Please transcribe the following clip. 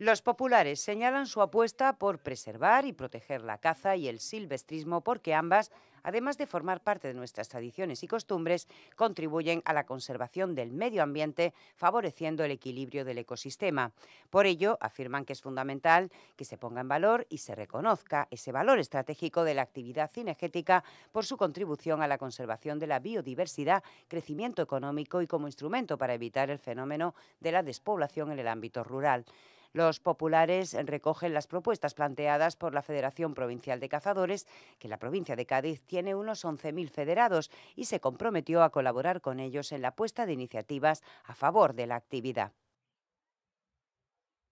Los populares señalan su apuesta por preservar y proteger la caza y el silvestrismo porque ambas, además de formar parte de nuestras tradiciones y costumbres, contribuyen a la conservación del medio ambiente, favoreciendo el equilibrio del ecosistema. Por ello, afirman que es fundamental que se ponga en valor y se reconozca ese valor estratégico de la actividad cinegética por su contribución a la conservación de la biodiversidad, crecimiento económico y como instrumento para evitar el fenómeno de la despoblación en el ámbito rural. Los populares recogen las propuestas planteadas por la Federación Provincial de Cazadores, que la provincia de Cádiz tiene unos 11.000 federados y se comprometió a colaborar con ellos en la puesta de iniciativas a favor de la actividad.